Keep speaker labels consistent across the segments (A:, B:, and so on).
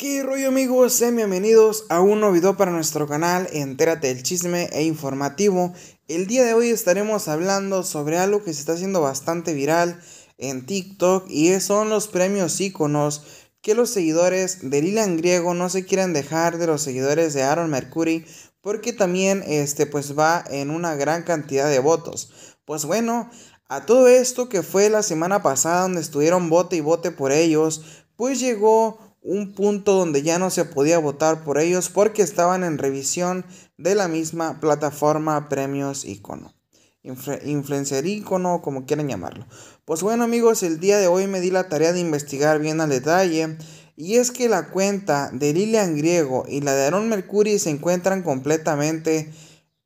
A: ¿Qué rollo amigos? Sean bienvenidos a un nuevo video para nuestro canal Entérate del chisme e informativo. El día de hoy estaremos hablando sobre algo que se está haciendo bastante viral en TikTok y son los premios íconos que los seguidores de Lilian Griego no se quieren dejar de los seguidores de Aaron Mercury porque también este pues va en una gran cantidad de votos. Pues bueno, a todo esto que fue la semana pasada donde estuvieron bote y bote por ellos, pues llegó un punto donde ya no se podía votar por ellos porque estaban en revisión de la misma plataforma Premios Icono. influencer Icono, como quieran llamarlo. Pues bueno amigos, el día de hoy me di la tarea de investigar bien al detalle. Y es que la cuenta de Lilian Griego y la de Aaron Mercury se encuentran completamente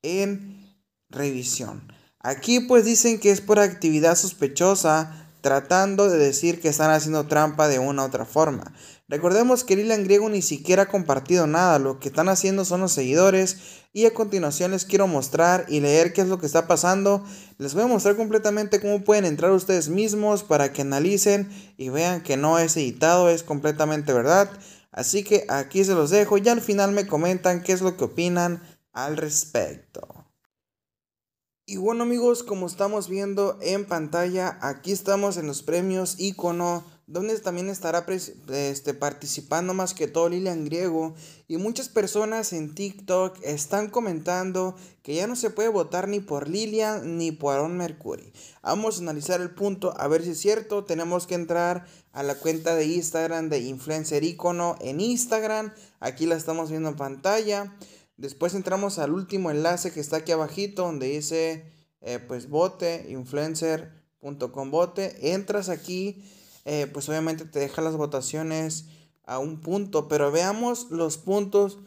A: en revisión. Aquí pues dicen que es por actividad sospechosa tratando de decir que están haciendo trampa de una u otra forma. Recordemos que Lilian Griego ni siquiera ha compartido nada, lo que están haciendo son los seguidores y a continuación les quiero mostrar y leer qué es lo que está pasando. Les voy a mostrar completamente cómo pueden entrar ustedes mismos para que analicen y vean que no es editado, es completamente verdad. Así que aquí se los dejo y al final me comentan qué es lo que opinan al respecto. Y bueno amigos, como estamos viendo en pantalla, aquí estamos en los premios Icono, donde también estará este, participando más que todo Lilian Griego. Y muchas personas en TikTok están comentando que ya no se puede votar ni por Lilian ni por Aaron Mercury. Vamos a analizar el punto, a ver si es cierto. Tenemos que entrar a la cuenta de Instagram de Influencer Icono en Instagram. Aquí la estamos viendo en pantalla. Después entramos al último enlace que está aquí abajito donde dice eh, pues bote, influencer.com bote. Entras aquí, eh, pues obviamente te deja las votaciones a un punto, pero veamos los puntos.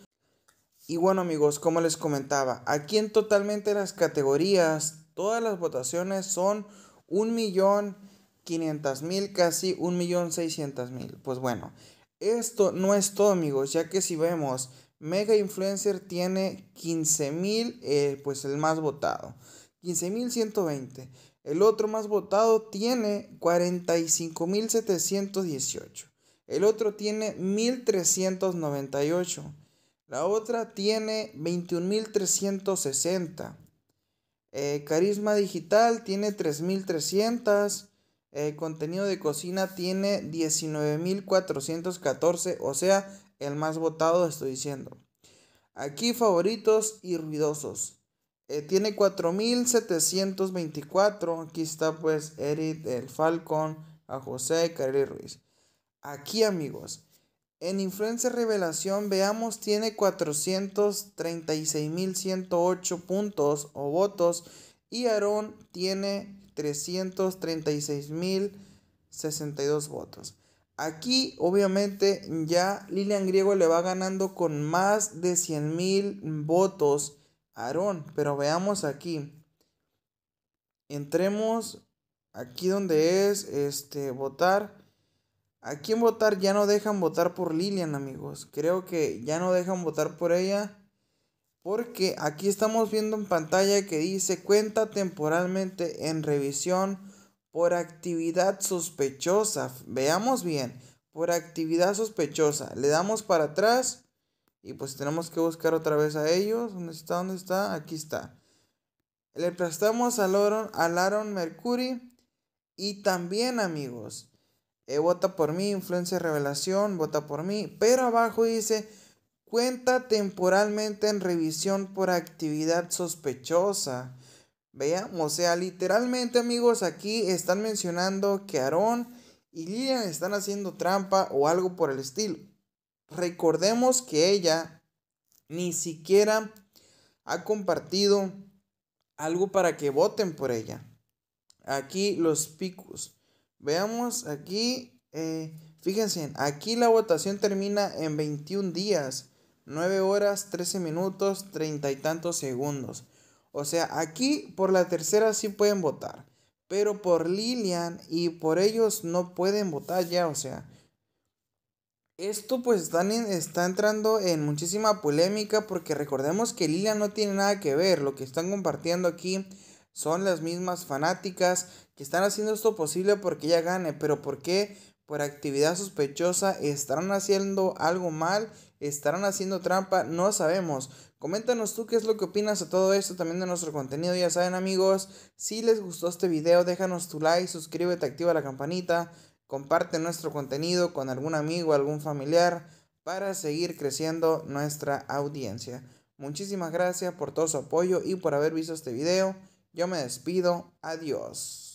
A: Y bueno amigos, como les comentaba, aquí en totalmente las categorías, todas las votaciones son un millón casi un millón Pues bueno, esto no es todo amigos, ya que si vemos Mega Influencer tiene 15.000, eh, pues el más votado. 15.120. El otro más votado tiene 45.718. El otro tiene 1.398. La otra tiene 21.360. Eh, carisma digital tiene 3.300. Eh, contenido de cocina tiene 19.414. O sea, el más votado, estoy diciendo. Aquí favoritos y ruidosos. Eh, tiene 4724. Aquí está pues Eric, el Falcon, a José y Ruiz. Aquí amigos, en Influencia Revelación veamos tiene 436.108 puntos o votos y aaron tiene 336.062 votos. Aquí obviamente ya Lilian Griego le va ganando con más de 100 mil votos a Aarón. Pero veamos aquí. Entremos aquí donde es este, votar. Aquí en votar ya no dejan votar por Lilian amigos. Creo que ya no dejan votar por ella. Porque aquí estamos viendo en pantalla que dice cuenta temporalmente en revisión por actividad sospechosa. Veamos bien, por actividad sospechosa. Le damos para atrás y pues tenemos que buscar otra vez a ellos. ¿Dónde está? ¿Dónde está? Aquí está. Le prestamos a Laron Mercury y también amigos. Eh, vota por mí, influencia revelación, vota por mí. Pero abajo dice, cuenta temporalmente en revisión por actividad sospechosa. Vean, o sea, literalmente amigos, aquí están mencionando que Aarón y Lilian están haciendo trampa o algo por el estilo. Recordemos que ella ni siquiera ha compartido algo para que voten por ella. Aquí los picos. Veamos aquí, eh, fíjense, aquí la votación termina en 21 días, 9 horas, 13 minutos, 30 y tantos segundos. O sea, aquí por la tercera sí pueden votar. Pero por Lilian y por ellos no pueden votar ya. O sea, esto pues está entrando en muchísima polémica porque recordemos que Lilian no tiene nada que ver. Lo que están compartiendo aquí son las mismas fanáticas que están haciendo esto posible porque ella gane. Pero ¿por qué por actividad sospechosa, estarán haciendo algo mal, estarán haciendo trampa, no sabemos. Coméntanos tú qué es lo que opinas de todo esto, también de nuestro contenido, ya saben amigos, si les gustó este video déjanos tu like, suscríbete, activa la campanita, comparte nuestro contenido con algún amigo, algún familiar, para seguir creciendo nuestra audiencia. Muchísimas gracias por todo su apoyo y por haber visto este video. Yo me despido, adiós.